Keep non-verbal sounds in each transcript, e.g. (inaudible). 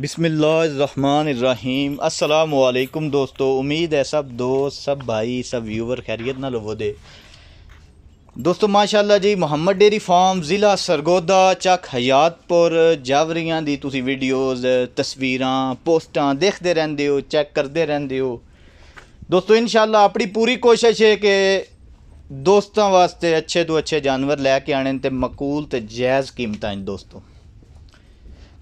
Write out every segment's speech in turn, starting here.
ਬਿਸਮਿਲ੍ਲਾਹਿਰਰਹਿਮਾਨਿਰਰਹੀਮ अस्सलाम वालेकुम दोस्तों उम्मीद है सब दोस्त सब भाई सब व्यूवर खैरियत ਨਾਲ ਹੋਵੋਦੇ ਦੋਸਤੋ ਮਾਸ਼ਾਅੱਲਾ ਜੀ ਮੁਹੰਮਦ ਡੇਰੀ ਫਾਰਮ ਜ਼ਿਲ੍ਹਾ ਸਰਗੋਦਾ ਚੱਕ ਹਯਾਤਪੁਰ ਜਾਵਰੀਆਂ ਦੀ ਤੁਸੀਂ ਵੀਡੀਓਜ਼ ਤਸਵੀਰਾਂ ਪੋਸਟਾਂ ਦੇਖਦੇ ਰਹਿੰਦੇ ਹੋ ਚੈੱਕ ਕਰਦੇ ਰਹਿੰਦੇ ਹੋ ਦੋਸਤੋ ਇਨਸ਼ਾਅੱਲਾ ਆਪਣੀ ਪੂਰੀ ਕੋਸ਼ਿਸ਼ ਹੈ ਕਿ ਦੋਸਤਾਂ ਵਾਸਤੇ ਅੱਛੇ ਤੋਂ ਅੱਛੇ ਜਾਨਵਰ ਲੈ ਕੇ ਆਣਨ ਤੇ ਮਕੂਲ ਤੇ ਜਾਇਜ਼ ਕੀਮਤਾਂ 'ਚ ਦੋਸਤੋ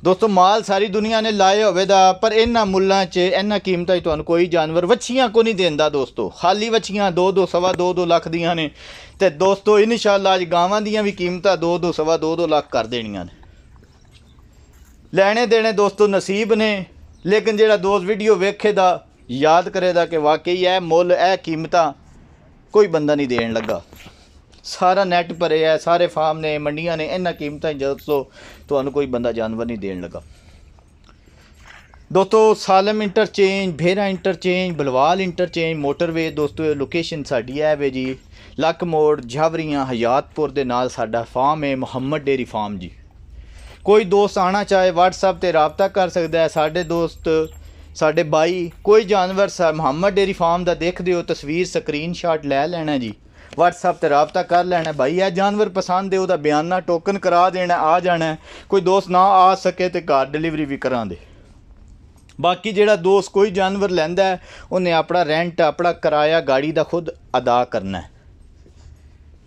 ਦੋਸਤੋ ਮਾਲ ਸਾਰੀ ਦੁਨੀਆ ਨੇ ਲਾਏ ਹੋਵੇ ਦਾ ਪਰ ਇਹਨਾਂ ਮੁੱਲਾਂ 'ਚ ਇਹਨਾਂ ਕੀਮਤਾਂ 'ਚ ਤੁਹਾਨੂੰ ਕੋਈ ਜਾਨਵਰ ਵੱਛੀਆਂ ਕੋ ਨਹੀਂ ਦਿੰਦਾ ਦੋਸਤੋ ਖਾਲੀ ਵੱਛੀਆਂ 2 2 ਸਵਾ 2 2 ਲੱਖ ਦੀਆਂ ਨੇ ਤੇ ਦੋਸਤੋ ਇਨਸ਼ਾਅੱਲਾ ਅੱਜ ਗਾਵਾਂ ਦੀਆਂ ਵੀ ਕੀਮਤਾਂ 2 2 ਸਵਾ 2 2 ਲੱਖ ਕਰ ਦੇਣੀਆਂ ਨੇ ਲੈਣੇ ਦੇਣੇ ਦੋਸਤੋ ਨਸੀਬ ਨੇ ਲੇਕਿਨ ਜਿਹੜਾ ਦੋਸਤ ਵੀਡੀਓ ਵੇਖੇ ਦਾ ਯਾਦ ਕਰੇਦਾ ਕਿ ਵਾਕਈ ਇਹ ਮੁੱਲ ਇਹ ਕੀਮਤਾਂ ਕੋਈ ਬੰਦਾ ਨਹੀਂ ਦੇਣ ਲੱਗਾ ਸਾਰਾ ਨੈਟ ਭਰਿਆ ਆ ਸਾਰੇ ਫਾਰਮ ਨੇ ਮੰਡੀਆਂ ਨੇ ਇਹਨਾਂ ਕੀਮਤਾਂ ਜਦ ਤੋਂ ਤੁਹਾਨੂੰ ਕੋਈ ਬੰਦਾ ਜਾਨਵਰ ਨਹੀਂ ਦੇਣ ਲੱਗਾ ਦੋਸਤੋ Salam interchange Bhera interchange Balwal interchange motorway ਦੋਸਤੋ ਇਹ ਲੋਕੇਸ਼ਨ ਸਾਡੀ ਹੈ ਵੇ ਜੀ ਲੱਕ ਮੋੜ ਝਾਵਰੀਆਂ ਹਯਾਤਪੁਰ ਦੇ ਨਾਲ ਸਾਡਾ ਫਾਰਮ ਹੈ ਮੁਹੰਮਦ ਡੇਰੀ ਫਾਰਮ ਜੀ ਕੋਈ ਦੋਸਤ ਆਣਾ ਚਾਹੇ WhatsApp ਤੇ رابطہ ਕਰ ਸਕਦਾ ਹੈ ਸਾਡੇ ਦੋਸਤ ਸਾਡੇ ਬਾਈ ਕੋਈ ਜਾਨਵਰ ਸਾ ਮੁਹੰਮਦ ਡੇਰੀ ਫਾਰਮ ਦਾ ਦੇਖਦੇ ਹੋ ਤਸਵੀਰ ਸਕਰੀਨਸ਼ਾਟ ਲੈ ਲੈਣਾ ਜੀ WhatsApp ਤੇ رابطہ ਕਰ ਲੈਣਾ ਭਾਈ ਇਹ ਜਾਨਵਰ ਪਸੰਦ ਦੇ ਉਹਦਾ ਬਿਆਨਾ ਟੋਕਨ ਕਰਾ ਦੇਣਾ ਆ ਜਾਣਾ ਕੋਈ ਦੋਸਤ ਨਾ ਆ ਸਕੇ ਤੇ ਘਰ ਡਿਲੀਵਰੀ ਵੀ ਕਰਾਂ ਦੇ ਬਾਕੀ ਜਿਹੜਾ ਦੋਸਤ ਕੋਈ ਜਾਨਵਰ ਲੈਂਦਾ ਉਹਨੇ ਆਪਣਾ ਰੈਂਟ ਆਪਣਾ ਕਿਰਾਇਆ ਗਾੜੀ ਦਾ ਖੁਦ ਅਦਾ ਕਰਨਾ ਹੈ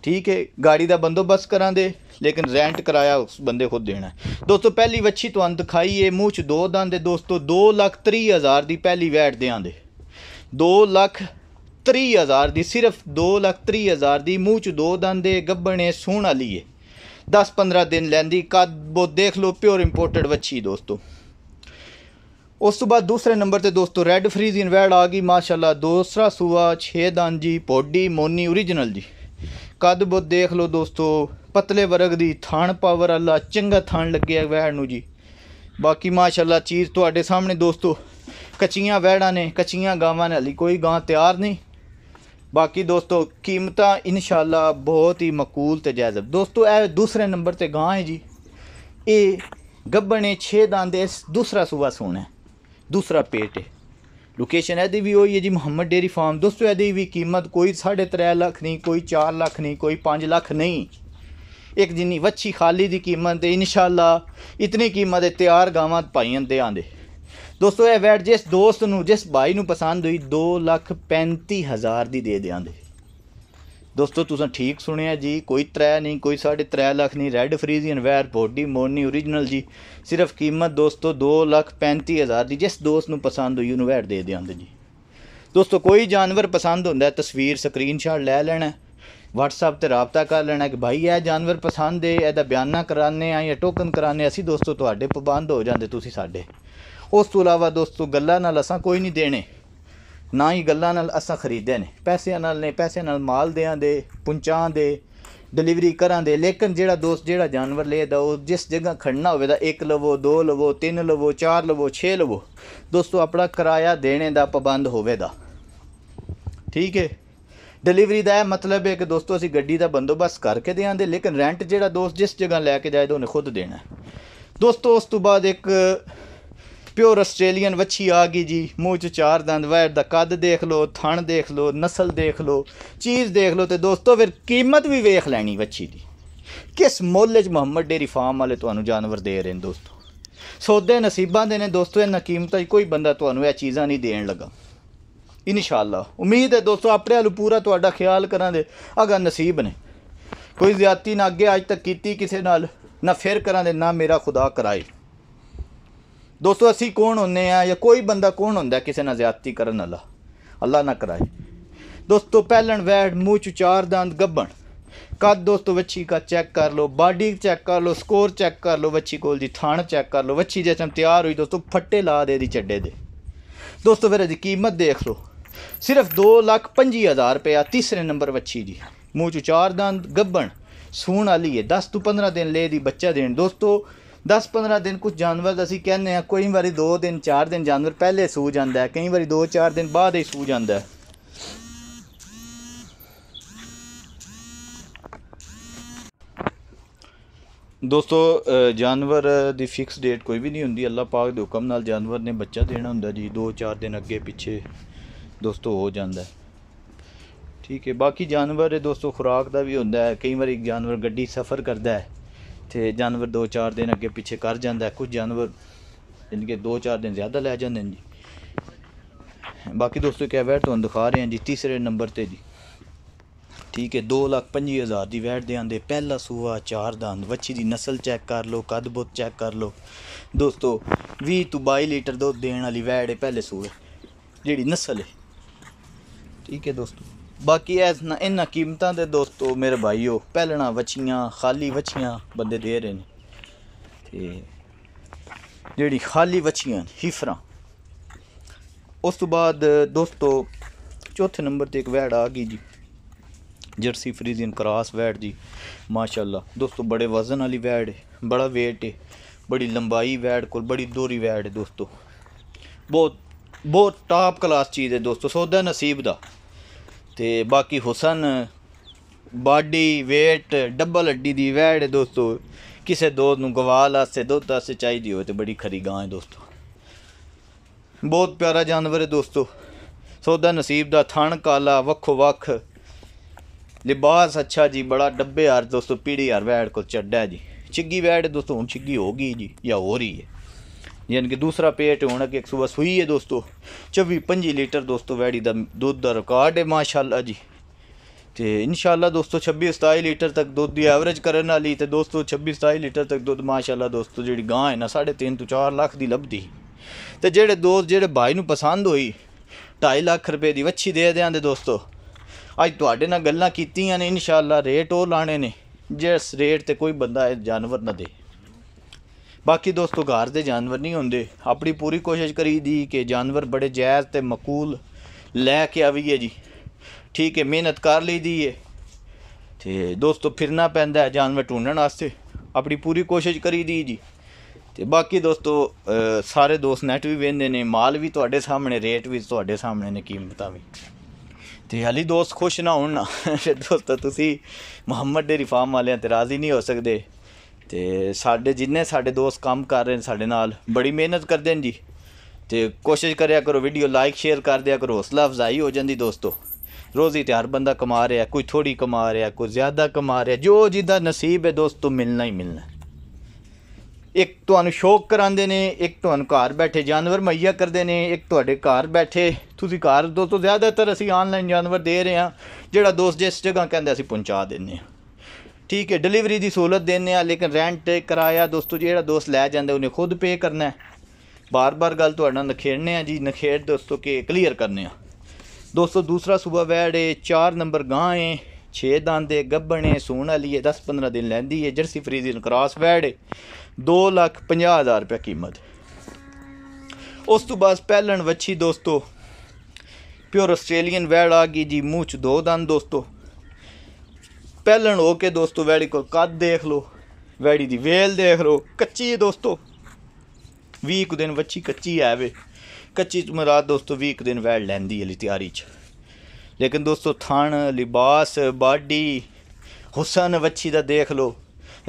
ਠੀਕ ਹੈ ਗਾੜੀ ਦਾ ਬੰਦੋਬਸਤ ਦੇ ਲੇਕਿਨ ਰੈਂਟ ਕਰਾਇਆ ਉਸ ਬੰਦੇ ਖੁਦ ਦੇਣਾ ਦੋਸਤੋ ਪਹਿਲੀ ਵੱਛੀ ਤੁਹਾਨੂੰ ਦਿਖਾਈ ਏ ਮੂੰਹ ਚ ਦੋ ਦੰਦ ਦੇ ਦੋਸਤੋ 2 ਲੱਖ 30 ਹਜ਼ਾਰ ਦੀ ਪਹਿਲੀ ਵੈਟ ਆਂਦੇ 2 ਲੱਖ 30000 ਦੀ ਸਿਰਫ 2 ਲੱਖ 30000 ਦੀ ਮੂੰਹ ਚ ਦੋ ਦੰਦੇ ਗੱਬਣੇ ਸੋਹਣ ਵਾਲੀ ਏ 10-15 ਦਿਨ ਲੈਂਦੀ ਕਦ ਬੋ ਦੇਖ ਲੋ ਪਿਓਰ ਇੰਪੋਰਟਡ ਵੱਛੀ ਦੋਸਤੋ ਉਸ ਤੋਂ ਬਾਅਦ ਦੂਸਰੇ ਨੰਬਰ ਤੇ ਦੋਸਤੋ ਰੈੱਡ ਫਰੀਜ਼ ਵੈੜ ਆ ਗਈ ਮਾਸ਼ਾਅੱਲਾ ਦੂਸਰਾ ਸੂਆ 6 ਦੰਦ ਜੀ ਪੋਡੀ ਮੋਨੀ origignal ਜੀ ਕਦ ਬੋ ਦੇਖ ਲੋ ਦੋਸਤੋ ਪਤਲੇ ਵਰਗ ਦੀ ਥਾਨ ਪਾਵਰ ਅੱਲਾ ਚੰਗਾ ਥਾਨ ਲੱਗਿਆ ਵੈੜ ਨੂੰ ਜੀ ਬਾਕੀ ਮਾਸ਼ਾਅੱਲਾ ਚੀਜ਼ ਤੁਹਾਡੇ ਸਾਹਮਣੇ ਦੋਸਤੋ ਕੱਚੀਆਂ ਵੈੜਾਂ ਨੇ ਕੱਚੀਆਂ ਗਾਵਾਂ ਨੇ ਹਲੀ ਕੋਈ ਗਾਂ ਤਿਆਰ ਨਹੀਂ ਬਾਕੀ ਦੋਸਤੋ ਕੀਮਤਾਂ ਇਨਸ਼ਾਅੱਲਾ ਬਹੁਤ ਹੀ ਮਕੂਲ ਤੇ ਜਾਇਜ਼ ਦੋਸਤੋ ਇਹ ਦੂਸਰੇ ਨੰਬਰ ਤੇ ਗਾਂ ਹੈ ਜੀ ਇਹ ਗੱਬਣੇ ਛੇ ਦਾਂਦੇ ਦੂਸਰਾ ਸੂਆ ਸੋਣਾ ਦੂਸਰਾ ਪੇਟ ਹੈ ਲੋਕੇਸ਼ਨ ਇਹਦੀ ਵੀ ਹੋਈ ਹੈ ਜੀ ਮੁਹੰਮਦ ਡੇਰੀ ਫਾਰਮ ਦੋਸਤੋ ਇਹਦੀ ਵੀ ਕੀਮਤ ਕੋਈ 3.5 ਲੱਖ ਨਹੀਂ ਕੋਈ 4 ਲੱਖ ਨਹੀਂ ਕੋਈ 5 ਲੱਖ ਨਹੀਂ ਇੱਕ ਜਿੰਨੀ ਵੱਛੀ ਖਾਲੀ ਦੀ ਕੀਮਤ ਤੇ ਇਨਸ਼ਾਅੱਲਾ ਇਤਨੀ ਕੀਮਤ ਤੇ ਤਿਆਰ ਗਾਵਾਂ ਪਾਈਆਂ ਦੇ ਆਂਦੇ ਦੋਸਤੋ ਇਹ ਵੈਟ ਜਿਸ ਦੋਸਤ ਨੂੰ ਜਿਸ ਭਾਈ ਨੂੰ ਪਸੰਦ ਹੋਈ 235000 ਦੀ ਦੇ ਦਿਆਂਗੇ ਦੋਸਤੋ ਤੁਸੀਂ ਠੀਕ ਸੁਣਿਆ ਜੀ ਕੋਈ ਤਰੇ ਨਹੀਂ ਕੋਈ 3.5 ਲੱਖ ਨਹੀਂ ਰੈੱਡ ਫਰੀਜ਼ੀਅਨ ਵੈਰ ਬੋਡੀ ਮੋਨੀ origignal ਜੀ ਸਿਰਫ ਕੀਮਤ ਦੋਸਤੋ 235000 ਦੀ ਜਿਸ ਦੋਸਤ ਨੂੰ ਪਸੰਦ ਹੋਈ ਉਹਨੂੰ ਵੈਟ ਦੇ ਦਿਆਂਗੇ ਜੀ ਦੋਸਤੋ ਕੋਈ ਜਾਨਵਰ ਪਸੰਦ ਹੁੰਦਾ ਤਸਵੀਰ ਸਕਰੀਨਸ਼ਾਟ ਲੈ ਲੈਣਾ WhatsApp ਤੇ ਰਾਬਤਾ ਕਰ ਲੈਣਾ ਕਿ ਭਾਈ ਇਹ ਜਾਨਵਰ ਪਸੰਦ ਹੈ ਇਹਦਾ ਬਿਆਨਾ ਕਰਾਣੇ ਆ ਜਾਂ ਟੋਕਨ ਕਰਾਣੇ ਅਸੀਂ ਦੋਸਤੋ ਤੁਹਾਡੇ ਪਾਬੰਦ ਹੋ ਜਾਂਦੇ ਤੁਸੀਂ ਸਾਡੇ ਉਸ ਤੋਂ ਇਲਾਵਾ ਦੋਸਤੋ ਗੱਲਾਂ ਨਾਲ ਅਸਾਂ ਕੋਈ ਨਹੀਂ ਦੇਣੇ ਨਾ ਹੀ ਗੱਲਾਂ ਨਾਲ ਅਸਾਂ ਖਰੀਦੇ ਨੇ ਪੈਸਿਆਂ ਨਾਲ ਨੇ ਪੈਸੇ ਨਾਲ ਮਾਲ ਦਿਆਂ ਦੇ ਪੁੰਚਾਂ ਦੇ ਡਿਲੀਵਰੀ ਕਰਾਂ ਦੇ ਲੇਕਿਨ ਜਿਹੜਾ ਦੋਸਤ ਜਿਹੜਾ ਜਾਨਵਰ ਲੈਦਾ ਉਹ ਜਿਸ ਜਗ੍ਹਾ ਖੜਨਾ ਹੋਵੇ ਦਾ ਇੱਕ ਲਵੋ ਦੋ ਲਵੋ ਤਿੰਨ ਲਵੋ ਚਾਰ ਲਵੋ ਛੇ ਲਵੋ ਦੋਸਤੋ ਆਪਣਾ ਕਿਰਾਇਆ ਦੇਣੇ ਦਾ ਪਾਬੰਦ ਹੋਵੇਗਾ ਠੀਕ ਹੈ ਡਿਲੀਵਰੀ ਦਾ ਮਤਲਬ ਹੈ ਕਿ ਦੋਸਤੋ ਅਸੀਂ ਗੱਡੀ ਦਾ ਬੰਦੋਬਸਤ ਕਰਕੇ ਦੇਾਂਦੇ ਲੇਕਿਨ ਰੈਂਟ ਜਿਹੜਾ ਦੋਸਤ ਜਿਸ ਜਗ੍ਹਾ ਲੈ ਕੇ ਜਾਏ ਤਾਂ ਉਹਨੇ ਖੁਦ ਦੇਣਾ ਦੋਸਤੋ ਉਸ ਤੋਂ ਬਾਅਦ ਇੱਕ ਪਿਓਰ ਆਸਟ੍ਰੇਲੀਅਨ ਵੱਛੀ ਆ ਗਈ ਜੀ ਮੂੰਹ 'ਚ ਚਾਰ ਦੰਦ ਵੈਰ ਦਾ ਕੱਦ ਦੇਖ ਲਓ ਥਣ ਦੇਖ ਲਓ ਨਸਲ ਦੇਖ ਲਓ ਚੀਜ਼ ਦੇਖ ਲਓ ਤੇ ਦੋਸਤੋ ਫਿਰ ਕੀਮਤ ਵੀ ਵੇਖ ਲੈਣੀ ਵੱਛੀ ਦੀ ਕਿਸ ਮੁੱਲ 'ਚ ਮੁਹੰਮਦ ਡੇਰੀ ਫਾਰਮ ਵਾਲੇ ਤੁਹਾਨੂੰ ਜਾਨਵਰ ਦੇ ਰਹੇ ਨੇ ਦੋਸਤੋ ਸੌਦੇ ਨਸੀਬਾਂ ਦੇ ਨੇ ਦੋਸਤੋ ਇਹਨਾਂ ਕੀਮਤਾਂ 'ਚ ਕੋਈ ਬੰਦਾ ਤੁਹਾਨੂੰ ਇਹ ਚੀਜ਼ਾਂ ਨਹੀਂ ਦੇਣ ਲੱਗਾ ਇਨਸ਼ਾਅੱਲਾ ਉਮੀਦ ਹੈ ਦੋਸਤੋ ਆਪਣੇ ਵੱਲ ਪੂਰਾ ਤੁਹਾਡਾ ਖਿਆਲ ਕਰਾਂਗੇ ਅਗਰ ਨਸੀਬ ਨੇ ਕੋਈ ਜ਼ਿਆਤੀ ਨਾ ਅੱਗੇ ਅੱਜ ਤੱਕ ਕੀਤੀ ਕਿਸੇ ਨਾਲ ਨਾ ਕਰਾਂ ਦੇ ਨਾ ਮੇਰਾ ਖੁਦਾ ਕਰਾਏ ਦੋਸਤੋ ਅਸੀਂ ਕੌਣ ਹੁੰਨੇ ਆ ਜਾਂ ਕੋਈ ਬੰਦਾ ਕੌਣ ਹੁੰਦਾ ਕਿਸੇ ਨਾਲ ਜ਼ਿਆਦਤੀ ਕਰਨ ਵਾਲਾ ਅੱਲਾ ਨਾ ਕਰਾਏ ਦੋਸਤੋ ਪਹਿਲਣ ਵੈੜ ਮੂੰਹ ਚ ਚਾਰ ਦੰਦ ਗੱਬਣ ਕੱਦ ਦੋਸਤੋ ਵੱਛੀ ਦਾ ਚੈੱਕ ਕਰ ਲਓ ਬਾਡੀ ਚੈੱਕ ਕਰ ਲਓ ਸਕੋਰ ਚੈੱਕ ਕਰ ਲਓ ਵੱਛੀ ਕੋਲ ਦੀ ਥਾਣ ਚੈੱਕ ਕਰ ਲਓ ਵੱਛੀ ਜੇ ਚਮ ਤਿਆਰ ਹੋਈ ਦੋਸਤੋ ਫੱਟੇ ਲਾ ਦੇ ਦੀ ਚੱਡੇ ਦੇ ਦੋਸਤੋ ਫਿਰ ਇਹਦੀ ਕੀਮਤ ਦੇਖ ਲਓ ਸਿਰਫ 2 ਲੱਖ 25000 ਰੁਪਇਆ ਤੀਸਰੇ ਨੰਬਰ ਵੱਛੀ ਦੀ ਮੂੰਹ ਚ ਚਾਰ ਦੰਦ ਗੱਬਣ ਸੂਣ ਵਾਲੀ ਹੈ 10 ਤੋਂ 15 ਦਿਨ ਲੈ ਦੀ ਬੱਚਾ ਦੇਣ ਦੋਸਤੋ 10-15 ਦਿਨ ਕੁਝ ਜਾਨਵਰ ਅਸੀਂ ਕਹਿੰਦੇ ਆ ਕੋਈ ਵਾਰੀ 2 ਦਿਨ 4 ਦਿਨ ਜਾਨਵਰ ਪਹਿਲੇ ਸੂ ਜਾਂਦਾ ਹੈ ਕਈ ਵਾਰੀ 2-4 ਦਿਨ ਬਾਅਦ ਹੀ ਸੂ ਜਾਂਦਾ ਹੈ ਦੋਸਤੋ ਜਾਨਵਰ ਦੀ ਫਿਕਸ ਡੇਟ ਕੋਈ ਵੀ ਨਹੀਂ ਹੁੰਦੀ ਅੱਲਾਹ ਪਾਕ ਦੇ ਹੁਕਮ ਨਾਲ ਜਾਨਵਰ ਨੇ ਬੱਚਾ ਦੇਣਾ ਹੁੰਦਾ ਜੀ 2-4 ਦਿਨ ਅੱਗੇ ਪਿੱਛੇ ਦੋਸਤੋ ਹੋ ਜਾਂਦਾ ਠੀਕ ਹੈ ਬਾਕੀ ਜਾਨਵਰ ਦੋਸਤੋ ਖੁਰਾਕ ਦਾ ਵੀ ਹੁੰਦਾ ਹੈ ਕਈ ਵਾਰੀ ਜਾਨਵਰ ਗੱਡੀ ਸਫ਼ਰ ਕਰਦਾ ਹੈ ਤੇ ਜਾਨਵਰ 2-4 ਦਿਨ ਅੱਗੇ ਪਿੱਛੇ ਕਰ ਜਾਂਦਾ ਕੁਝ ਜਾਨਵਰ ਜਿੰਨਕੇ 2-4 ਦਿਨ ਜ਼ਿਆਦਾ ਲੈ ਜਾਂਦੇ ਨੇ ਜੀ ਬਾਕੀ ਦੋਸਤੋ ਕਿਆ ਵੈਟ ਤੁਹਾਨੂੰ ਦਿਖਾ ਰਹੇ ਹਾਂ ਜੀ ਤੀਸਰੇ ਨੰਬਰ ਤੇ ਜੀ ਠੀਕ ਹੈ 2 ਲੱਖ 25000 ਦੀ ਵੈਟ ਦੇ ਆਂਦੇ ਪਹਿਲਾ ਸੂਆ ਚਾਰ ਦੰਦ ਵੱਛੀ ਦੀ ਨਸਲ ਚੈੱਕ ਕਰ ਲਓ ਕੱਦ ਬੁੱਤ ਚੈੱਕ ਕਰ ਲਓ ਦੋਸਤੋ 20 ਤੋਂ 22 ਲੀਟਰ ਦੁੱਧ ਦੇਣ ਵਾਲੀ ਵੈੜ ਹੈ ਪਹਿਲੇ ਸੂਏ ਜਿਹੜੀ ਨਸਲ ਹੈ ਠੀਕ ਹੈ ਦੋਸਤੋ ਬਾਕੀ ਐਸ ਨਾ ਇਨਾਂ ਕੀਮਤਾਂ ਦੇ ਦੋਸਤੋ ਮੇਰੇ ਭਾਈਓ ਪਹਿਲਣਾ ਵਛੀਆਂ ਖਾਲੀ ਵਛੀਆਂ ਬੰਦੇ ਦੇ ਰਹੇ ਨੇ ਤੇ ਜਿਹੜੀ ਖਾਲੀ ਵਛੀਆਂ ਹਿਫਰਾ ਉਸ ਤੋਂ ਬਾਅਦ ਦੋਸਤੋ ਚੌਥੇ ਨੰਬਰ ਤੇ ਇੱਕ ਵੈੜ ਆ ਗਈ ਜੀ ਜਰਸੀ ਫਰੀਜ਼ੀਅਨ ਕਰਾਸ ਵੈੜ ਜੀ ਮਾਸ਼ਾਅੱਲਾ ਦੋਸਤੋ ਬੜੇ ਵਜ਼ਨ ਵਾਲੀ ਵੈੜ ਹੈ ਬੜਾ weight ਹੈ ਬੜੀ ਲੰਬਾਈ ਵੈੜ ਕੋਲ ਬੜੀ ਦੂਰੀ ਵੈੜ ਹੈ ਦੋਸਤੋ ਬਹੁਤ ਬਹੁਤ ਟਾਪ ਕਲਾਸ ਚੀਜ਼ ਹੈ ਦੋਸਤੋ ਸੌਦਾ ਨਸੀਬ ਦਾ ਤੇ ਬਾਕੀ ਹੁਸਨ ਬਾਡੀ weight ਡਬਲ ਹੱਡੀ ਦੀ ਵੈੜ ਦੋਸਤੋ ਕਿਸੇ ਦੋਸਤ ਨੂੰ ਗਵਾਲ ਆਸੇ ਦੁੱਧ ਆਸੇ ਚਾਹੀਦੀ ਹੋਵੇ ਤੇ ਬੜੀ ਖਰੀ ਗਾਂ ਹੈ ਦੋਸਤੋ ਬਹੁਤ ਪਿਆਰਾ ਜਾਨਵਰ ਹੈ ਦੋਸਤੋ ਸੋਦਾ ਨਸੀਬ ਦਾ ਥਣ ਕਾਲਾ ਵੱਖੋ ਵੱਖ ਲਿਬਾਸ ਅੱਛਾ ਜੀ ਬੜਾ ਡੱਬੇ ਹਰ ਦੋਸਤੋ ਪੀੜੀ ਹਰ ਵੈੜ ਕੋ ਚੱਡਾ ਜੀ ਚਿੱਗੀ ਵੈੜ ਦੋਸਤੋ ਹੁਣ ਚਿੱਗੀ ਹੋ ਗਈ ਜੀ ਜਾਂ ਹੋ ਰਹੀ ਹੈ ਯਾਨੀ ਕਿ ਦੂਸਰਾ ਪੇਟ ਹੋਣਾ ਕਿ ਇੱਕ ਸੂਆ ਸੂਈ ਹੈ ਦੋਸਤੋ 24 25 ਲੀਟਰ ਦੋਸਤੋ ਵੈੜੀ ਦਾ ਦੁੱਧ ਦਾ ਰਿਕਾਰਡ ਹੈ ਮਾਸ਼ਾਅੱਲਾ ਜੀ ਤੇ ਇਨਸ਼ਾਅੱਲਾ ਦੋਸਤੋ 26 27 ਲੀਟਰ ਤੱਕ ਦੁੱਧ ਦੀ ਐਵਰੇਜ ਕਰਨ ਵਾਲੀ ਤੇ ਦੋਸਤੋ 26 27 ਲੀਟਰ ਤੱਕ ਦੁੱਧ ਮਾਸ਼ਾਅੱਲਾ ਦੋਸਤੋ ਜਿਹੜੀ ਗਾਂ ਹੈ ਨਾ 3.5 ਤੋਂ 4 ਲੱਖ ਦੀ ਲੱਭਦੀ ਤੇ ਜਿਹੜੇ ਦੋਸਤ ਜਿਹੜੇ ਭਾਈ ਨੂੰ ਪਸੰਦ ਹੋਈ 2.5 ਲੱਖ ਰੁਪਏ ਦੀ ਵੱਛੀ ਦੇ ਦਿਆਂ ਦੇ ਦੋਸਤੋ ਅੱਜ ਤੁਹਾਡੇ ਨਾਲ ਗੱਲਾਂ ਕੀਤੀਆਂ ਨੇ ਇਨਸ਼ਾਅੱਲਾ ਰੇਟ ਉਹ ਲਾਣੇ ਨੇ ਜਿਸ ਰੇਟ ਤੇ ਕੋਈ ਬੰਦਾ ਇਹ ਜਾਨਵਰ ਨਾ ਦੇ ਬਾਕੀ ਦੋਸਤੋ ਘਰ ਦੇ ਜਾਨਵਰ ਨਹੀਂ ਹੁੰਦੇ ਆਪਣੀ ਪੂਰੀ ਕੋਸ਼ਿਸ਼ ਕਰੀ ਦੀ ਕਿ ਜਾਨਵਰ ਬੜੇ ਜਾਇਜ਼ ਤੇ ਮਕੂਲ ਲੈ ਕੇ ਆਵੀਏ ਜੀ ਠੀਕ ਹੈ ਮਿਹਨਤ ਕਰ ਲਈ ਦੀ ਹੈ ਤੇ ਦੋਸਤੋ ਫਿਰਨਾ ਪੈਂਦਾ ਹੈ ਜਾਨਵਰ ਢੂੰਡਣ ਵਾਸਤੇ ਆਪਣੀ ਪੂਰੀ ਕੋਸ਼ਿਸ਼ ਕਰੀ ਦੀ ਜੀ ਤੇ ਬਾਕੀ ਦੋਸਤੋ ਸਾਰੇ ਦੋਸਤ ਨੈਟ ਵੀ ਵੇਂਦੇ ਨੇ ਮਾਲ ਵੀ ਤੁਹਾਡੇ ਸਾਹਮਣੇ ਰੇਟ ਵੀ ਤੁਹਾਡੇ ਸਾਹਮਣੇ ਨੇ ਕੀਮਤਾਂ ਵੀ ਤੇ ਹਲੀ ਦੋਸਤ ਖੁਸ਼ ਨਾ ਹੋਣ ਨਾ (laughs) ਦੋਸਤੋ ਤੁਸੀਂ ਮੁਹੰਮਦ ਦੇ ਰਿਫਾਰਮ ਵਾਲਿਆਂ ਤੇ ਰਾਜ਼ੀ ਨਹੀਂ ਹੋ ਸਕਦੇ ਤੇ ਸਾਡੇ ਜਿੰਨੇ ਸਾਡੇ ਦੋਸਤ ਕੰਮ ਕਰ ਰਹੇ ਨੇ ਸਾਡੇ ਨਾਲ ਬੜੀ ਮਿਹਨਤ ਕਰਦੇ ਨੇ ਜੀ ਤੇ ਕੋਸ਼ਿਸ਼ ਕਰਿਆ ਕਰੋ ਵੀਡੀਓ ਲਾਈਕ ਸ਼ੇਅਰ ਕਰ ਦਿਆ ਕਰੋ ਹੌਸਲਾ ਅਫਜ਼ਾਈ ਹੋ ਜਾਂਦੀ ਦੋਸਤੋ ਰੋਜ਼ੀ ਤੇ ਹਰ ਬੰਦਾ ਕਮਾ ਰਿਹਾ ਕੋਈ ਥੋੜੀ ਕਮਾ ਰਿਹਾ ਕੋਈ ਜ਼ਿਆਦਾ ਕਮਾ ਰਿਹਾ ਜੋ ਜਿੱਦਾ ਨਸੀਬ ਹੈ ਦੋਸਤੋ ਮਿਲਣਾ ਹੀ ਮਿਲਣਾ ਇੱਕ ਤੁਹਾਨੂੰ ਸ਼ੌਕ ਕਰਾਉਂਦੇ ਨੇ ਇੱਕ ਤੁਹਾਨੂੰ ਘਰ ਬੈਠੇ ਜਾਨਵਰ ਮਈਆ ਕਰਦੇ ਨੇ ਇੱਕ ਤੁਹਾਡੇ ਘਰ ਬੈਠੇ ਤੁਸੀਂ ਘਰ ਦੋਸਤੋ ਜ਼ਿਆਦਾਤਰ ਅਸੀਂ ਆਨਲਾਈਨ ਜਾਨਵਰ ਦੇ ਰਹੇ ਹਾਂ ਜਿਹੜਾ ਦੋਸਤ ਜਿਸ ਜਗ੍ਹਾ ਕਹਿੰਦੇ ਅਸੀਂ ਪਹੁੰਚਾ ਦਿੰਨੇ ਆ ਠੀਕ ਹੈ ਡਿਲੀਵਰੀ ਦੀ ਸਹੂਲਤ ਦੇਣੇ ਆ ਲੇਕਿਨ ਰੈਂਟ ਕਿਰਾਇਆ ਦੋਸਤੋ ਜਿਹੜਾ ਦੋਸਤ ਲੈ ਜਾਂਦੇ ਉਹਨੇ ਖੁਦ ਪੇ ਕਰਨਾ ਹੈ ਬਾਰ-ਬਾਰ ਗੱਲ ਤੁਹਾਡਾ ਨਖੇੜਨੇ ਆ ਜੀ ਨਖੇੜ ਦੋਸਤੋ ਕਿ ਕਲੀਅਰ ਕਰਨੇ ਆ ਦੋਸਤੋ ਦੂਸਰਾ ਸੂਬਾ ਵੈੜ 4 ਨੰਬਰ ਗਾਂ ਹੈ 6 ਦੇ ਗੱਬਣੇ ਸੂਣ ਵਾਲੀ ਹੈ 10-15 ਦਿਨ ਲੈਂਦੀ ਹੈ ਜਰਸੀ ਇਨ ਕ੍ਰਾਸ ਵੈੜ 2 ਲੱਖ 50 ਹਜ਼ਾਰ ਰੁਪਏ ਕੀਮਤ ਉਸ ਤੋਂ ਬਾਅਦ ਪਹਿਲਣ ਵੱਛੀ ਦੋਸਤੋ ਪਿਓਰ ਆਸਟ੍ਰੇਲੀਅਨ ਵੈੜ ਆ ਗਈ ਜੀ ਮੂੰਹ ਚ ਦੋ ਦੰਦ ਦੋਸਤੋ ਪਹਿਲਣ ਹੋ ਕੇ ਦੋਸਤੋ ਵੈੜੀ ਕੋ ਕੱਦ ਦੇਖ ਲਓ ਵੈੜੀ ਦੀ ਵੇਲ ਦੇਖ ਲਓ ਕੱਚੀ ਦੋਸਤੋ 20 ਦਿਨ ਵੱਚੀ ਕੱਚੀ ਹੈ ਵੇ ਕੱਚੀ ਮਰਾਦ ਦੋਸਤੋ 20 ਦਿਨ ਵੈੜ ਲੈਂਦੀ ਹੈ ਤਿਆਰੀ 'ਚ ਲੇਕਿਨ ਦੋਸਤੋ ਥਣ ਲਿਬਾਸ ਬਾਡੀ ਹੁਸਨ ਵੱਚੀ ਦਾ ਦੇਖ ਲਓ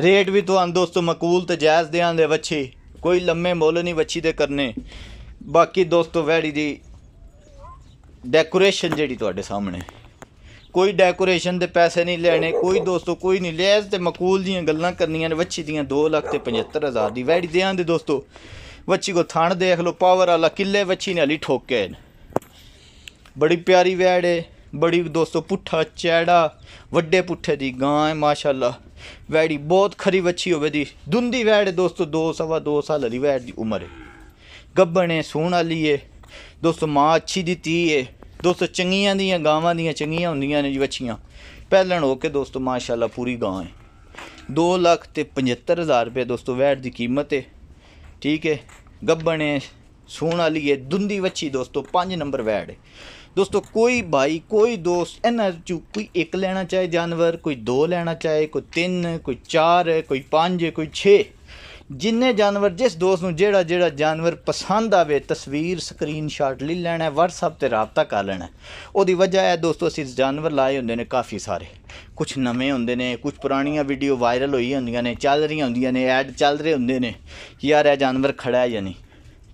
ਰੇਟ ਵੀ ਤੁਹਾਨੂੰ ਦੋਸਤੋ ਮਕਬੂਲ ਤੇ ਜਾਇਜ਼ ਦੇ ਦੇ ਵੱਚੀ ਕੋਈ ਲੰਮੇ ਮੁੱਲ ਨਹੀਂ ਵੱਚੀ ਦੇ ਕਰਨੇ ਬਾਕੀ ਦੋਸਤੋ ਵੈੜੀ ਦੀ ਡੈਕੋਰੇਸ਼ਨ ਜਿਹੜੀ ਤੁਹਾਡੇ ਸਾਹਮਣੇ ਕੋਈ ਡੈਕੋਰੇਸ਼ਨ ਦੇ ਪੈਸੇ ਨਹੀਂ ਲੈਣੇ ਕੋਈ ਦੋਸਤੋ ਕੋਈ ਨਹੀਂ ਲੈਸ ਤੇ ਮਕੂਲ ਦੀਆਂ ਗੱਲਾਂ ਕਰਨੀਆਂ ਨੇ ਵੱਛੀ ਦੀਆਂ 2 ਲੱਖ ਤੇ 75000 ਦੀ ਵੈੜੀ ਦੇਆਂ ਦੇ ਦੋਸਤੋ ਵੱਛੀ ਕੋ ਥਣ ਦੇਖ ਲਓ ਪਾਵਰ ਵਾਲਾ ਕਿੱਲੇ ਵੱਛੀ ਨੇ ਹਲੀ ਠੋਕੇ ਬੜੀ ਪਿਆਰੀ ਵੈੜ ਹੈ ਬੜੀ ਦੋਸਤੋ ਪੁੱਠਾ ਚੈੜਾ ਵੱਡੇ ਪੁੱਠੇ ਦੀ ਗਾਂ ਹੈ ਮਾਸ਼ਾਅੱਲਾ ਵੈੜੀ ਬਹੁਤ ਖਰੀ ਵੱਛੀ ਹੋਵੇ ਦੀ ਦੁੰਦੀ ਵੈੜ ਦੋਸਤੋ 2 ਸਵਾ 2 ਸਾਲ ਹਲੀ ਵੈੜ ਦੀ ਉਮਰ ਹੈ ਗੱਬਣੇ ਸੋਹਣ ਵਾਲੀ ਹੈ ਦੋਸਤੋ ਮਾਂ ਅੱਛੀ ਦਿੱਤੀ ਹੈ ਦੋਸਤੋ ਚੰਗੀਆਂ ਦੀਆਂ ਗਾਵਾਂ ਦੀਆਂ ਚੰਗੀਆਂ ਹੁੰਦੀਆਂ ਨੇ ਜੀ ਵੱਛੀਆਂ ਪਹਿਲਣ ਹੋ ਕੇ ਦੋਸਤੋ ਮਾਸ਼ਾਅੱਲਾ ਪੂਰੀ ਗਾਂ ਹੈ 2 ਲੱਖ ਤੇ 75000 ਰੁਪਏ ਦੋਸਤੋ ਵੈਟ ਦੀ ਕੀਮਤ ਹੈ ਠੀਕ ਹੈ ਗੱਬਣੇ ਸੂਣ ਵਾਲੀ ਹੈ ਦੁੰਦੀ ਵੱਛੀ ਦੋਸਤੋ 5 ਨੰਬਰ ਵੈੜ ਹੈ ਦੋਸਤੋ ਕੋਈ ਭਾਈ ਕੋਈ ਦੋਸਤ ਇਹਨਾਂ ਚ ਕੋਈ ਇੱਕ ਲੈਣਾ ਚਾਹੇ ਜਾਨਵਰ ਕੋਈ ਦੋ ਲੈਣਾ ਚਾਹੇ ਕੋਈ ਤਿੰਨ ਕੋਈ ਚਾਰ ਕੋਈ ਪੰਜ ਕੋਈ 6 ਜਿੰਨੇ ਜਾਨਵਰ ਜਿਸ ਦੋਸਤ ਨੂੰ ਜਿਹੜਾ ਜਿਹੜਾ ਜਾਨਵਰ ਪਸੰਦ ਆਵੇ ਤਸਵੀਰ ਸਕਰੀਨਸ਼ਾਟ ਲੈ ਲੈਣਾ WhatsApp ਤੇ رابطہ ਕਰ ਲੈਣਾ ਉਹਦੀ ਵਜ੍ਹਾ ਹੈ ਦੋਸਤੋ ਅਸੀਂ ਜਾਨਵਰ ਲਾਏ ਹੁੰਦੇ ਨੇ ਕਾਫੀ ਸਾਰੇ ਕੁਝ ਨਵੇਂ ਹੁੰਦੇ ਨੇ ਕੁਝ ਪੁਰਾਣੀਆਂ ਵੀਡੀਓ ਵਾਇਰਲ ਹੋਈ ਹੁੰਦੀਆਂ ਨੇ ਚੱਲ ਰਹੀਆਂ ਹੁੰਦੀਆਂ ਨੇ ਐਡ ਚੱਲ ਰਹੇ ਹੁੰਦੇ ਨੇ ਯਾਰ ਇਹ ਜਾਨਵਰ ਖੜਾ ਹੈ ਜਾਂ ਨਹੀਂ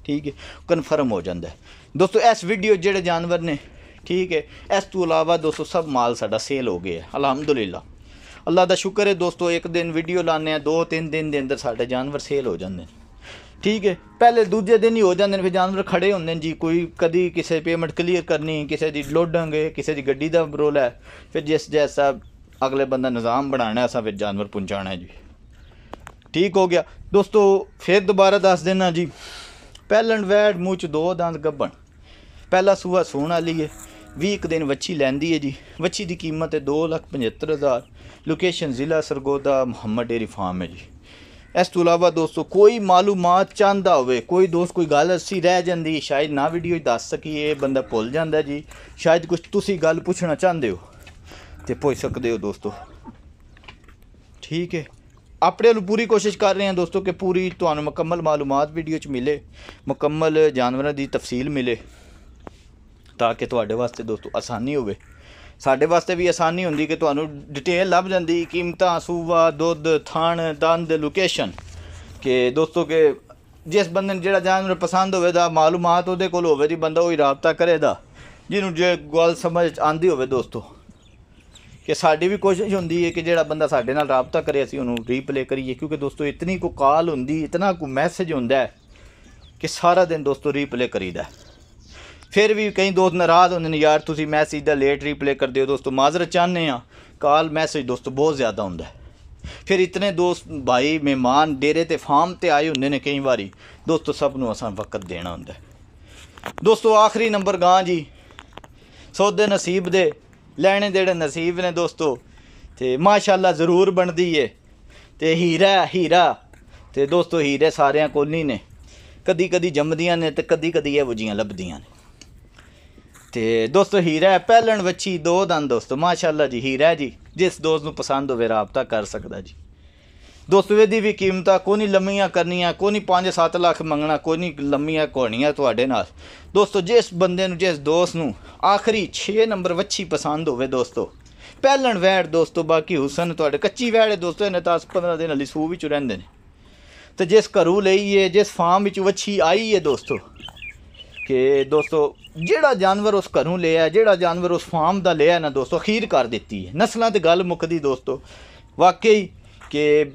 ਠੀਕ ਹੈ ਕਨਫਰਮ ਹੋ ਜਾਂਦਾ ਦੋਸਤੋ ਇਸ ਵੀਡੀਓ ਜਿਹੜੇ ਜਾਨਵਰ ਨੇ ਠੀਕ ਹੈ ਇਸ ਤੋਂ ਇਲਾਵਾ ਦੋਸਤੋ ਸਭ ਮਾਲ ਸਾਡਾ ਸੇਲ ਹੋ ਗਿਆ ਅਲਹਮਦੁਲਿਲਾ ਅੱਲਾ ਦਾ ਸ਼ੁਕਰ ਹੈ ਦੋਸਤੋ ਇੱਕ ਦਿਨ ਵੀਡੀਓ ਲਾਣੇ ਆ ਦੋ ਤਿੰਨ ਦਿਨ ਦੇ ਅੰਦਰ ਸਾਡੇ ਜਾਨਵਰ ਸੇਲ ਹੋ ਜਾਂਦੇ ਨੇ ਠੀਕ ਹੈ ਪਹਿਲੇ ਦੂਜੇ ਦਿਨ ਹੀ ਹੋ ਜਾਂਦੇ ਨੇ ਫਿਰ ਜਾਨਵਰ ਖੜੇ ਹੁੰਦੇ ਨੇ ਜੀ ਕੋਈ ਕਦੀ ਕਿਸੇ ਪੇਮੈਂਟ ਕਲੀਅਰ ਕਰਨੀ ਕਿਸੇ ਦੀ ਲੋਡਾਂਗੇ ਕਿਸੇ ਦੀ ਗੱਡੀ ਦਾ ਬਰੋਲ ਹੈ ਫਿਰ ਜਿਸ ਜੈਸਾ ਅਗਲੇ ਬੰਦਾ ਨਿਜ਼ਾਮ ਬਣਾਣਾ ਸਾ ਫਿਰ ਜਾਨਵਰ ਪਹੁੰਚਾਣਾ ਜੀ ਠੀਕ ਹੋ ਗਿਆ ਦੋਸਤੋ ਫਿਰ ਦੁਬਾਰਾ ਦੱਸ ਦੇਣਾ ਜੀ ਪਹਿਲਣ ਵੈੜ ਮੂੰਹ ਚ ਦੋ ਦੰਦ ਗੱਬਣ ਪਹਿਲਾ ਸੂਆ ਸੋਣ ਵਾਲੀ ਹੈ 20 ਦਿਨ ਵੱਛੀ ਲੈਂਦੀ ਹੈ ਜੀ ਵੱਛੀ ਦੀ ਕੀਮਤ ਹੈ 2 ਲੱਖ ਲੋਕੇਸ਼ਨ ਜ਼ਿਲ੍ਹਾ ਸਰਗੋਦਾ ਮੁਹੰਮਦ ਡੇਰੀ ਫਾਰਮ ਹੈ ਜੀ ਇਸ ਤੋਂ ਇਲਾਵਾ ਦੋਸਤੋ ਕੋਈ ਮਾਲੂਮਾਤ ਚਾਹੁੰਦਾ ਹੋਵੇ ਕੋਈ ਦੋਸਤ ਕੋਈ ਗੱਲ ਅਸੀਂ ਰਹਿ ਜਾਂਦੀ ਸ਼ਾਇਦ ਨਾ ਵੀਡੀਓ ਦੱਸ ਸਕੀਏ ਬੰਦਾ ਭੁੱਲ ਜਾਂਦਾ ਜੀ ਸ਼ਾਇਦ ਕੁਝ ਤੁਸੀਂ ਗੱਲ ਪੁੱਛਣਾ ਚਾਹੁੰਦੇ ਹੋ ਤੇ ਪੁੱਛ ਸਕਦੇ ਹੋ ਦੋਸਤੋ ਠੀਕ ਹੈ ਆਪਣੇ ਵੱਲੋਂ ਪੂਰੀ ਕੋਸ਼ਿਸ਼ ਕਰ ਰਹੇ ਹਾਂ ਦੋਸਤੋ ਕਿ ਪੂਰੀ ਤੁਹਾਨੂੰ ਮੁਕੰਮਲ ਮਾਲੂਮਾਤ ਵੀਡੀਓ 'ਚ ਮਿਲੇ ਮੁਕੰਮਲ ਜਾਨਵਰਾਂ ਦੀ ਤਫਸੀਲ ਮਿਲੇ ਤਾਂ ਕਿ ਤੁਹਾਡੇ ਵਾਸਤੇ ਦੋਸਤੋ ਆਸਾਨੀ ਹੋਵੇ ਸਾਡੇ ਵਾਸਤੇ ਵੀ ਆਸਾਨੀ ਹੁੰਦੀ ਕਿ ਤੁਹਾਨੂੰ ਡਿਟੇਲ ਲੱਭ ਜਾਂਦੀ ਕੀਮਤਾਂ ਸੂਵਾ ਦੁੱਧ ਥਣ ਦੰਦ ਲੋਕੇਸ਼ਨ ਕਿ ਦੋਸਤੋ ਕਿ ਜਿਸ ਬੰਦੇ ਨੂੰ ਜਿਹੜਾ ਜਾਨਵਰ ਪਸੰਦ ਹੋਵੇ ਦਾ ਮਾਲੂਮਾਤ ਉਹਦੇ ਕੋਲ ਹੋਵੇ ਦੀ ਬੰਦਾ ਉਹੀ ਰਾਬਤਾ ਦਾ ਜਿਹਨੂੰ ਜੇ ਗੱਲ ਸਮਝ ਆਂਦੀ ਹੋਵੇ ਦੋਸਤੋ ਕਿ ਸਾਡੀ ਵੀ ਕੋਸ਼ਿਸ਼ ਹੁੰਦੀ ਹੈ ਕਿ ਜਿਹੜਾ ਬੰਦਾ ਸਾਡੇ ਨਾਲ ਰਾਬਤਾ ਕਰੇ ਅਸੀਂ ਉਹਨੂੰ ਰੀਪਲੇ ਕਰੀਏ ਕਿਉਂਕਿ ਦੋਸਤੋ ਇਤਨੀ ਕੋ ਕਾਲ ਹੁੰਦੀ ਇਤਨਾ ਕੋ ਮੈਸੇਜ ਹੁੰਦਾ ਕਿ ਸਾਰਾ ਦਿਨ ਦੋਸਤੋ ਰੀਪਲੇ ਕਰੀਦਾ ਫਿਰ ਵੀ ਕਈ ਦੋਸਤ ਨਾਰਾਜ਼ ਹੁੰਦੇ ਨੇ ਯਾਰ ਤੁਸੀਂ ਮੈਸੇਜ ਦਾ ਲੇਟ ਰੀਪਲੇ ਕਰਦੇ ਹੋ ਦੋਸਤੋ ਮਾਜ਼ਰਤ ਚਾਹੁੰਦੇ ਆ ਕਾਲ ਮੈਸੇਜ ਦੋਸਤੋ ਬਹੁਤ ਜ਼ਿਆਦਾ ਹੁੰਦਾ ਫਿਰ ਇਤਨੇ ਦੋਸਤ ਭਾਈ ਮਹਿਮਾਨ ਡੇਰੇ ਤੇ ਫਾਰਮ ਤੇ ਆਏ ਹੁੰਦੇ ਨੇ ਕਈ ਵਾਰੀ ਦੋਸਤੋ ਸਭ ਨੂੰ ਅਸਾਂ ਵਕਤ ਦੇਣਾ ਹੁੰਦਾ ਦੋਸਤੋ ਆਖਰੀ ਨੰਬਰ ਗਾਂ ਜੀ ਸੌਦੇ ਨਸੀਬ ਦੇ ਲੈਣੇ ਜਿਹੜੇ ਨਸੀਬ ਨੇ ਦੋਸਤੋ ਤੇ ਮਾਸ਼ਾਅੱਲਾ ਜ਼ਰੂਰ ਬਣਦੀ ਏ ਤੇ ਹੀਰਾ ਹੀਰਾ ਤੇ ਦੋਸਤੋ ਹੀਰੇ ਸਾਰਿਆਂ ਕੋਲ ਨਹੀਂ ਨੇ ਕਦੀ ਕਦੀ ਜੰਮਦੀਆਂ ਨੇ ਤੇ ਕਦੀ ਕਦੀ ਇਹ ਵਜੀਆਂ ਲੱਭਦੀਆਂ ਨੇ ਤੇ ਦੋਸਤੋ ਹੀਰਾ ਹੈ ਪਹਿਲਣ ਵੱਛੀ ਦੋ ਦੰਦ ਦੋਸਤੋ ਮਾਸ਼ਾਅੱਲਾ ਜੀ ਹੀਰਾ ਜੀ ਜਿਸ ਦੋਸਤ ਨੂੰ ਪਸੰਦ ਹੋਵੇ ਰਾਬਤਾ ਕਰ ਸਕਦਾ ਜੀ ਦੋਸਤੋ ਇਹਦੀ ਵੀ ਕੀਮਤਾਂ ਕੋਈ ਨਹੀਂ ਲੰਮੀਆਂ ਕਰਨੀਆਂ ਕੋਈ ਨਹੀਂ 5-7 ਲੱਖ ਮੰਗਣਾ ਕੋਈ ਨਹੀਂ ਲੰਮੀਆਂ ਕੋਣੀਆਂ ਤੁਹਾਡੇ ਨਾਲ ਦੋਸਤੋ ਜਿਸ ਬੰਦੇ ਨੂੰ ਜਿਸ ਦੋਸਤ ਨੂੰ ਆਖਰੀ 6 ਨੰਬਰ ਵੱਛੀ ਪਸੰਦ ਹੋਵੇ ਦੋਸਤੋ ਪਹਿਲਣ ਵੈੜ ਦੋਸਤੋ ਬਾਕੀ ਹੁਸਨ ਤੁਹਾਡੇ ਕੱਚੀ ਵੈੜ ਦੋਸਤੋ ਇਹਨੇ ਤਾਂ 15 ਦਿਨ ਅਲੀ ਸੂ ਵਿੱਚ ਰਹਿੰਦੇ ਨੇ ਤੇ ਜਿਸ ਘਰੂ ਲਈ ਏ ਜਿਸ ਫਾਰਮ ਵਿੱਚ ਵੱਛੀ ਆਈ ਏ ਦੋਸਤੋ ਕਿ ਦੋਸਤੋ ਜਿਹੜਾ ਜਾਨਵਰ ਉਸ ਘਰੋਂ ਲਿਆ ਜਿਹੜਾ ਜਾਨਵਰ ਉਸ ਫਾਰਮ ਦਾ ਲਿਆ ਨਾ ਦੋਸਤੋ ਅਖੀਰ ਕਰ ਦਿੱਤੀ ਹੈ ਨਸਲਾਂ ਤੇ ਗੱਲ ਮੁੱਕਦੀ ਦੋਸਤੋ ਵਾਕਈ ਕਿ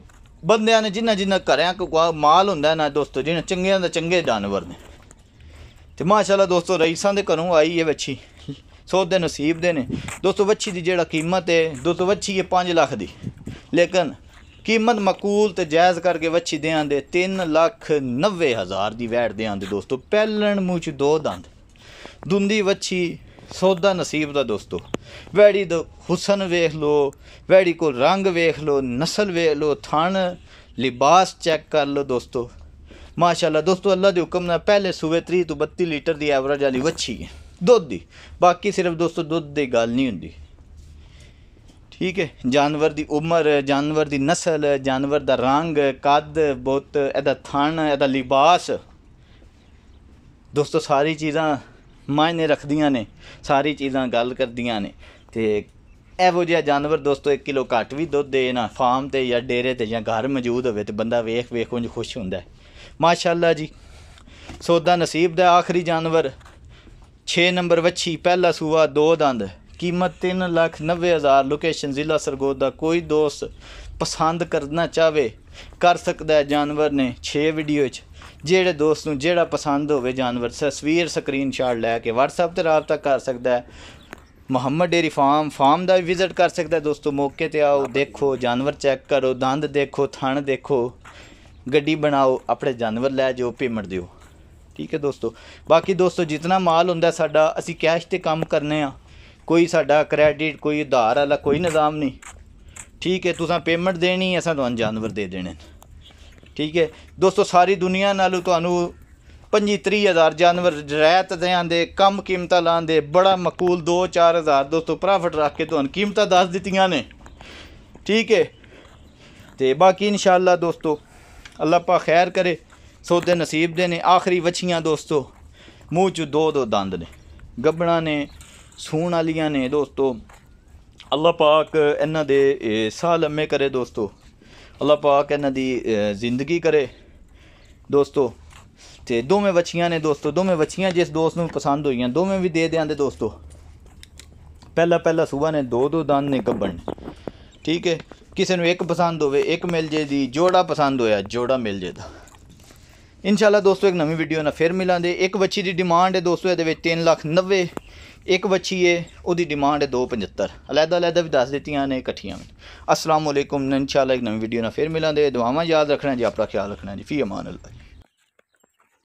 ਬੰਦਿਆਂ ਨੇ ਜਿੰਨਾ ਜਿੰਨਾ ਘਰਿਆਂ ਕੋ ਮਾਲ ਹੁੰਦਾ ਨਾ ਦੋਸਤੋ ਜਿਹਨਾਂ ਚੰਗਿਆਂ ਦਾ ਚੰਗੇ ਜਾਨਵਰ ਨੇ ਤੇ ਮਾਸ਼ਾਅੱਲਾ ਦੋਸਤੋ ਰਈਸਾਂ ਦੇ ਘਰੋਂ ਆਈ ਹੈ ਵੱਛੀ ਦੇ ਨਸੀਬ ਦੇ ਨੇ ਦੋਸਤੋ ਵੱਛੀ ਦੀ ਜਿਹੜਾ ਕੀਮਤ ਹੈ ਦੋਸਤੋ ਵੱਛੀ ਹੈ 5 ਲੱਖ ਦੀ ਲੇਕਿਨ ਕੀਮਤ ਮਕੂਲ ਤੇ ਜਾਇਜ਼ ਕਰਕੇ ਵੱਛੀ ਦੇ ਦੇ 3 ਲੱਖ 90 ਹਜ਼ਾਰ ਦੀ ਵੈਟ ਦੇ ਆਂਦੇ ਦੋਸਤੋ ਪਹਿਲਣ ਮੂੰਹ ਚ ਦੋ ਦੰਦ ਦੁੰਦੀ ਵੱਛੀ ਸੌਦਾ ਨਸੀਬ ਦਾ ਦੋਸਤੋ ਵੈੜੀ ਦਾ ਹੁਸਨ ਵੇਖ ਲੋ ਵੈੜੀ ਕੋ ਰੰਗ ਵੇਖ ਲੋ ਨਸਲ ਵੇਖ ਲੋ ਥਣ ਲਿਬਾਸ ਚੈੱਕ ਕਰ ਲੋ ਦੋਸਤੋ ਮਾਸ਼ਾਅੱਲਾ ਦੋਸਤੋ ਅੱਲਾ ਦੇ ਹੁਕਮ ਨਾਲ ਪਹਿਲੇ ਸੂਵੇ 3 ਤੋਂ 32 ਲੀਟਰ ਦੀ ਐਵਰੇਜ ਵਾਲੀ ਵੱਛੀ ਹੈ ਦੁੱਧ ਦੀ ਬਾਕੀ ਸਿਰਫ ਦੋਸਤੋ ਦੁੱਧ ਦੀ ਗੱਲ ਨਹੀਂ ਹੁੰਦੀ ਠੀਕ ਹੈ ਜਾਨਵਰ ਦੀ ਉਮਰ ਜਾਨਵਰ ਦੀ ਨਸਲ ਜਾਨਵਰ ਦਾ ਰੰਗ ਕੱਦ ਬਹੁਤ ਇਹਦਾ ਥਣ ਇਹਦਾ ਲਿਬਾਸ ਦੋਸਤੋ ਸਾਰੀ ਚੀਜ਼ਾਂ ਮਾਇਨੇ ਰੱਖਦੀਆਂ ਨੇ ਸਾਰੀ ਚੀਜ਼ਾਂ ਗੱਲ ਕਰਦੀਆਂ ਨੇ ਤੇ ਇਹੋ ਜਿਹਾ ਜਾਨਵਰ ਦੋਸਤੋ 1 ਕਿਲੋ ਘੱਟ ਵੀ ਦੁੱਧ ਦੇ ਨਾ ਫਾਰਮ ਤੇ ਜਾਂ ਡੇਰੇ ਤੇ ਜਾਂ ਘਰ ਮੌਜੂਦ ਹੋਵੇ ਤੇ ਬੰਦਾ ਵੇਖ ਵੇਖ ਕੁਝ ਖੁਸ਼ ਹੁੰਦਾ ਮਾਸ਼ਾਅੱਲਾ ਜੀ ਸੋਦਾ ਨਸੀਬ ਦਾ ਆਖਰੀ ਜਾਨਵਰ 6 ਨੰਬਰ ਵੱਛੀ ਪਹਿਲਾ ਸੂਆ ਦੋ ਦੰਦ ਕੀਮਤ 3 ਲੱਖ 90 ਹਜ਼ਾਰ ਲੋਕੇਸ਼ਨ ਜ਼ਿਲ੍ਹਾ ਸਰਗੋਦ ਦਾ ਕੋਈ ਦੋਸਤ ਪਸੰਦ ਕਰਨਾ ਚਾਵੇ ਕਰ ਸਕਦਾ ਹੈ ਜਾਨਵਰ ਨੇ 6 ਵੀਡੀਓ 'ਚ ਜਿਹੜੇ ਦੋਸਤ ਨੂੰ ਜਿਹੜਾ ਪਸੰਦ ਹੋਵੇ ਜਾਨਵਰ ਤਸਵੀਰ ਸਕਰੀਨਸ਼ਾਟ ਲੈ ਕੇ WhatsApp ਤੇ رابطہ ਕਰ ਸਕਦਾ ਹੈ ਮੁਹੰਮਦ ਡੇਰੀ ਫਾਰਮ ਫਾਰਮ ਦਾ ਵਿਜ਼ਿਟ ਕਰ ਸਕਦਾ ਹੈ ਦੋਸਤੋ ਮੌਕੇ ਤੇ ਆਓ ਦੇਖੋ ਜਾਨਵਰ ਚੈੱਕ ਕਰੋ ਦੰਦ ਦੇਖੋ ਥਣ ਦੇਖੋ ਗੱਡੀ ਬਣਾਓ ਆਪਣੇ ਜਾਨਵਰ ਲੈ ਜਾਓ ਪੇਮੈਂਟ ਦਿਓ ਠੀਕ ਹੈ ਦੋਸਤੋ ਬਾਕੀ ਦੋਸਤੋ ਜਿੰਨਾ ਮਾਲ ਹੁੰਦਾ ਸਾਡਾ ਅਸੀਂ ਕੈਸ਼ ਤੇ ਕੰਮ ਕਰਨੇ ਆ ਕੋਈ ਸਾਡਾ ਕ੍ਰੈਡਿਟ ਕੋਈ ਉਧਾਰ ਵਾਲਾ ਕੋਈ ਨਿਜ਼ਾਮ ਨਹੀਂ ਠੀਕ ਹੈ ਤੁਸੀਂ ਪੇਮੈਂਟ ਦੇਣੀ ਅਸਾਂ ਤੁਹਾਨੂੰ ਜਾਨਵਰ ਦੇ ਦੇਣੇ ਠੀਕ ਹੈ ਦੋਸਤੋ ਸਾਰੀ ਦੁਨੀਆ ਨਾਲੋਂ ਤੁਹਾਨੂੰ 25000 ਜਾਨਵਰ ਰਹਿਤ ਦਿਆਂ ਦੇ ਕਮ ਕੀਮਤਾਂ ਲਾਂਦੇ ਬੜਾ ਮਕੂਲ 2-4000 ਦੋਸਤੋ ਪ੍ਰੋਫਿਟ ਰੱਖ ਕੇ ਤੁਹਾਨੂੰ ਕੀਮਤਾਂ ਦੱਸ ਦਿੱਤੀਆਂ ਨੇ ਠੀਕ ਹੈ ਤੇ ਬਾਕੀ ਇਨਸ਼ਾਅੱਲਾ ਦੋਸਤੋ ਅੱਲਾਹ ਪਾ ਖੈਰ ਕਰੇ ਸੌਦੇ ਨਸੀਬ ਦੇ ਨੇ ਆਖਰੀ ਵਛੀਆਂ ਦੋਸਤੋ ਮੂੰਹ ਚ ਦੋ ਦੋ ਦੰਦ ਨੇ ਗੱਬਣਾ ਨੇ ਸੂਣ ਵਾਲੀਆਂ ਨੇ ਦੋਸਤੋ ਅੱਲਾਹ ਪਾਕ ਇਹਨਾਂ ਦੇ ਸਾਲ ਲੰਮੇ ਕਰੇ ਦੋਸਤੋ ਅੱਲਾਹ ਪਾਕ ਇਹਨਾਂ ਦੀ ਜ਼ਿੰਦਗੀ ਕਰੇ ਦੋਸਤੋ ਤੇ ਦੋਵੇਂ ਬੱਚੀਆਂ ਨੇ ਦੋਸਤੋ ਦੋਵੇਂ ਬੱਚੀਆਂ ਜਿਸ ਦੋਸਤ ਨੂੰ ਪਸੰਦ ਹੋਈਆਂ ਦੋਵੇਂ ਵੀ ਦੇ ਦਿਆਂ ਦੇ ਦੋਸਤੋ ਪਹਿਲਾ ਪਹਿਲਾ ਸੂਬਾ ਨੇ ਦੋ ਦੋ ਦੰਦ ਨੇ ਕੱਬਣ ਠੀਕ ਹੈ ਕਿਸੇ ਨੂੰ ਇੱਕ ਪਸੰਦ ਹੋਵੇ ਇੱਕ ਮਿਲ ਜੇ ਦੀ ਜੋੜਾ ਪਸੰਦ ਹੋਇਆ ਜੋੜਾ ਮਿਲ ਜੇ ਦਾ ਇਨਸ਼ਾਅੱਲਾ ਦੋਸਤੋ ਇੱਕ ਨਵੀਂ ਵੀਡੀਓ ਨਾਲ ਫਿਰ ਮਿਲਾਂਗੇ ਇੱਕ ਬੱਚੀ ਦੀ ਡਿਮਾਂਡ ਹੈ ਦੋਸਤੋ ਇਹਦੇ ਵਿੱਚ 3 ਲੱਖ 90 ਇੱਕ ਵੱਛੀ ਏ ਉਹਦੀ ਡਿਮਾਂਡ ਹੈ 275 ਅਲੱਦਾ ਅਲੱਦਾ ਵੀ ਦੱਸ ਦਿੱਤੀਆਂ ਨੇ ਇਕੱਠੀਆਂ ਅਸਲਾਮ ਅਲੈਕੁਮ ਇਨਸ਼ਾਅੱਲਾ ਇੱਕ ਨਵੀਂ ਵੀਡੀਓ ਨਾਲ ਫੇਰ ਮਿਲਾਂਗੇ ਦੁਆਵਾਂ ਯਾਦ ਰੱਖਣਾ ਜੀ ਆਪਣਾ ਖਿਆਲ ਰੱਖਣਾ ਜੀ ਫੀ ਅਮਾਨ ਅੱਲਾ